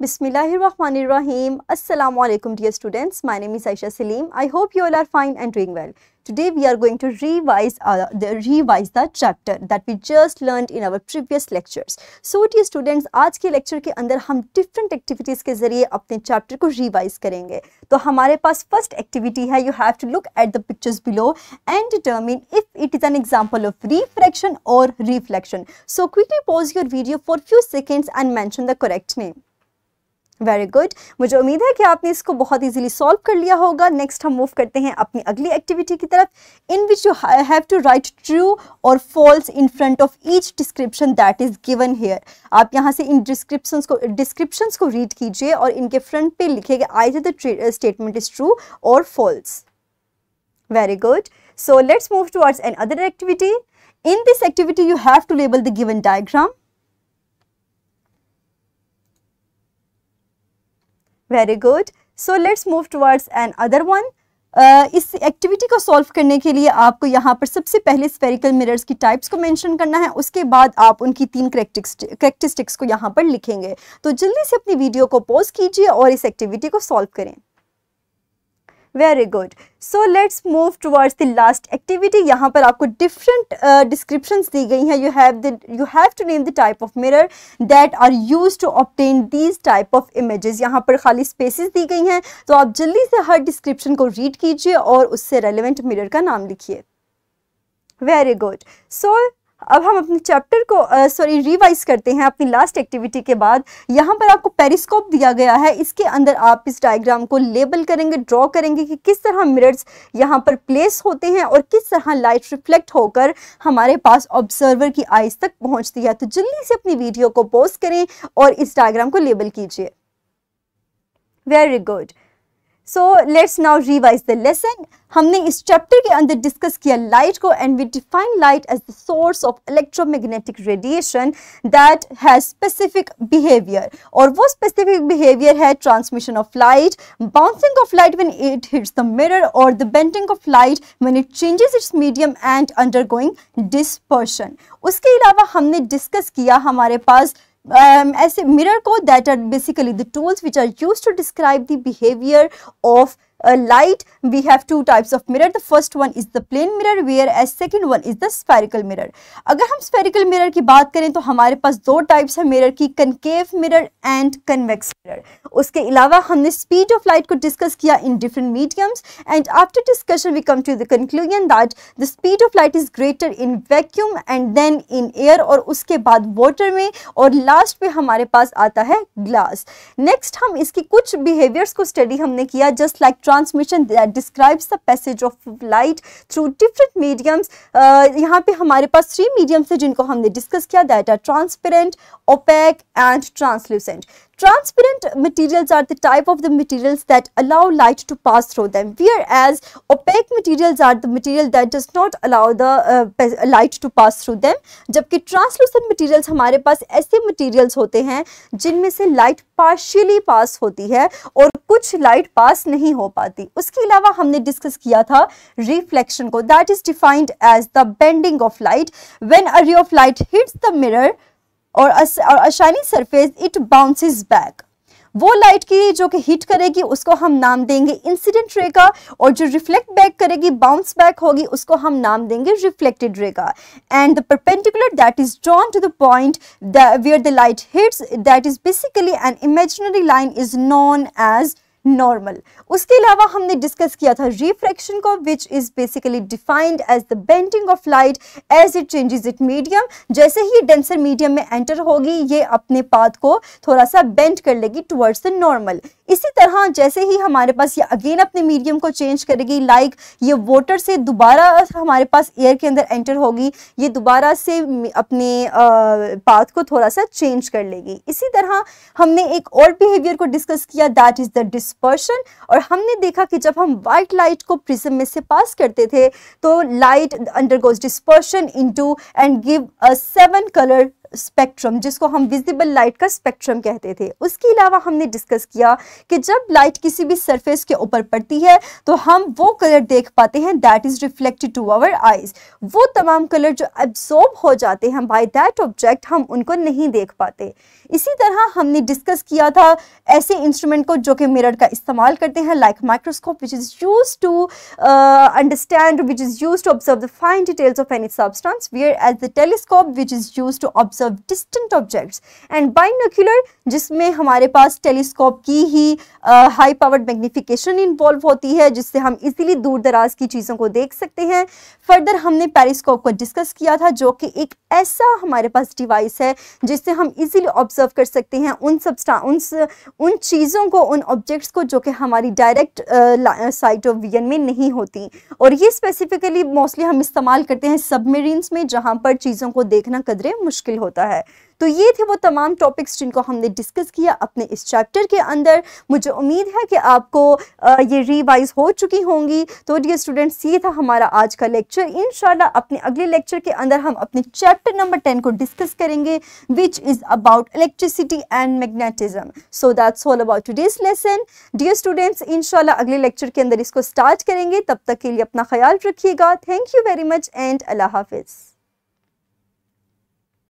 Bismillahirrahmanirrahim. Assalamu alaikum dear students. My name is Aisha Salim. I hope you all are fine and doing well. Today we are going to revise, uh, the, revise the chapter that we just learned in our previous lectures. So dear students, आज के lecture के अंदर different activities के जरिए अपने chapter को revise करेंगे. तो हमारे पास first activity है you have to look at the pictures below and determine if it is an example of refraction or reflection. So quickly pause your video for few seconds and mention the correct name. Very good मुझे उम्मीद है कि आपने इसको बहुत easily solve कर लिया होगा नेक्स्ट हम मूव करते हैं अपनी अगली एक्टिविटी की तरफ in which you have to write true और false in front of each description that is given here आप यहाँ से इन डिस्क्रिप्शन को डिस्क्रिप्शन को रीड कीजिए और इनके फ्रंट पे लिखे गए I the statement is true और false very good so let's move towards another activity in this activity you have to label the given diagram very good so let's move towards an another one इस activity को solve करने के लिए आपको यहाँ पर सबसे पहले स्पेरिकल मिरर्स की टाइप्स को मेंशन करना है उसके बाद आप उनकी तीन करेक्टिस्टिक्स को यहाँ पर लिखेंगे तो जल्दी से अपनी वीडियो को पॉज कीजिए और इस एक्टिविटी को सॉल्व करें very good so let's move towards the last activity यहाँ पर आपको डिफरेंट डिस्क्रिप्शंस uh, दी गई हैं you have the you have to name the type of mirror that are use to obtain these type of images यहाँ पर खाली spaces दी गई हैं तो आप जल्दी से हर डिस्क्रिप्शन को रीड कीजिए और उससे रेलिवेंट मिरर का नाम लिखिए वेरी गुड सो अब हम अपने चैप्टर को सॉरी रिवाइज करते हैं अपनी लास्ट एक्टिविटी के बाद यहाँ पर आपको पेरिस्कोप दिया गया है इसके अंदर आप इस डायग्राम को लेबल करेंगे ड्रॉ करेंगे कि किस तरह मिरर्स यहाँ पर प्लेस होते हैं और किस तरह लाइट रिफ्लेक्ट होकर हमारे पास ऑब्जर्वर की आइज तक पहुँचती है तो जल्दी से अपनी वीडियो को पोस्ट करें और इस डायग्राम को लेबल कीजिए very good so let's now revise the lesson हमने इस चैप्टर के अंदर डिस्कस किया लाइट को and we define light as the source of electromagnetic radiation that has specific behaviour और वो स्पेसिफिक बिहेवियर है transmission of light bouncing of light when it hits the mirror और the bending of light when it changes its medium and undergoing dispersion उसके अलावा हमने discuss किया हमारे पास um, as a mirror code that are basically the tools which are used to describe the behavior of a light we have two types of mirror the first one is the plane mirror where as second one is the spherical mirror agar hum spherical mirror ki baat kare to hamare paas do types hai mirror ki concave mirror and convex mirror uske ilawa humne speed of light ko discuss kiya in different mediums and after discussion we come to the conclusion that the speed of light is greater in vacuum and then in air aur uske baad water mein aur last pe hamare paas aata hai glass next hum iski kuch behaviors ko study humne kiya just like transmission describes the passage of light through different mediums यहाँ पे हमारे पास three mediums है जिनको हमने discuss किया that are transparent opaque and translucent Transparent materials are the type of the materials that allow light to pass through them, whereas opaque materials are the material that does not allow the uh, light to pass through them. जबकि translucent materials हमारे पास ऐसे materials होते हैं जिनमें से light partially pass होती है और कुछ light pass नहीं हो पाती उसके अलावा हमने discuss किया था reflection को that is defined as the bending of light when a ray of light hits the mirror और a shining surface it bounces back वो लाइट की जो कि हिट करेगी उसको हम नाम देंगे इंसिडेंट रे का और जो रिफ्लेक्ट बैक करेगी बाउंस बैक होगी उसको हम नाम देंगे रिफ्लेक्टेड रे का and the perpendicular that is drawn to the point where the light hits that is basically an imaginary line is known as normal उसके अलावा हमने डिस्कस किया था रिफ्रैक्शन को which is basically defined as the bending of light as it changes it medium जैसे ही denser medium में enter होगी ये अपने पाथ को थोड़ा सा बेंड कर लेगी टुवर्ड्स द नॉर्मल इसी तरह जैसे ही हमारे पास ये अगेन अपने मीडियम को चेंज करेगी लाइक ये वोटर से दोबारा हमारे पास एयर के अंदर एंटर होगी ये दोबारा से अपने पाथ को थोड़ा सा चेंज कर लेगी इसी तरह हमने एक और बिहेवियर को डिस्कस किया that is the dis dispersion और हमने देखा कि जब हम वाइट लाइट को प्रिज्म में से पास करते थे तो light undergoes dispersion into and give a seven colour spectrum जिसको हम विजिबल लाइट का स्पेक्ट्रम कहते थे उसके अलावा हमने डिस्कस किया कि जब लाइट किसी भी सरफेस के ऊपर पड़ती है तो हम वो कलर देख पाते हैं that is reflected to our eyes वो तमाम कलर जो एब्जॉर्ब हो जाते हैं बाई दैट ऑब्जेक्ट हम उनको नहीं देख पाते इसी तरह हमने डिस्कस किया था ऐसे इंस्ट्रूमेंट को जो कि मिरर का इस्तेमाल करते हैं like microscope which is use to understand which is use to observe the fine details of any substance whereas the telescope which is use to observe observe distant objects and binocular जिसमें हमारे पास telescope की ही high powered magnification involve होती है जिससे हम easily दूर दराज की चीज़ों को देख सकते हैं फर्दर हमने पेरीस्कोप को डिस्कस किया था जो कि एक ऐसा हमारे पास डिवाइस है जिससे हम इजीली ऑब्जर्व कर सकते हैं उन सब उन उन चीज़ों को उन ऑब्जेक्ट्स को जो कि हमारी डायरेक्ट साइट ऑफ विजन में नहीं होती और ये स्पेसिफिकली मोस्टली हम इस्तेमाल करते हैं सबमेरिन्स में जहाँ पर चीज़ों को देखना कदरे मुश्किल होता होता है तो ये थे वो तमाम टॉपिक्स जिनको हमने डिस्कस किया अपने इस चैप्टर के अंदर मुझे उम्मीद है कि आपको ये रिवाइज हो चुकी होंगी तो डियर स्टूडेंट्स ये था हमारा आज का लेक्चर इन अपने अगले लेक्चर के अंदर हम अपने चैप्टर नंबर टेन को डिस्कस करेंगे which is about electricity and magnetism so that's all about today's lesson dear students in अगले लेक्चर के अंदर इसको स्टार्ट करेंगे तब तक के लिए अपना ख्याल रखिएगा thank you very much and अल्लाह हाफिज़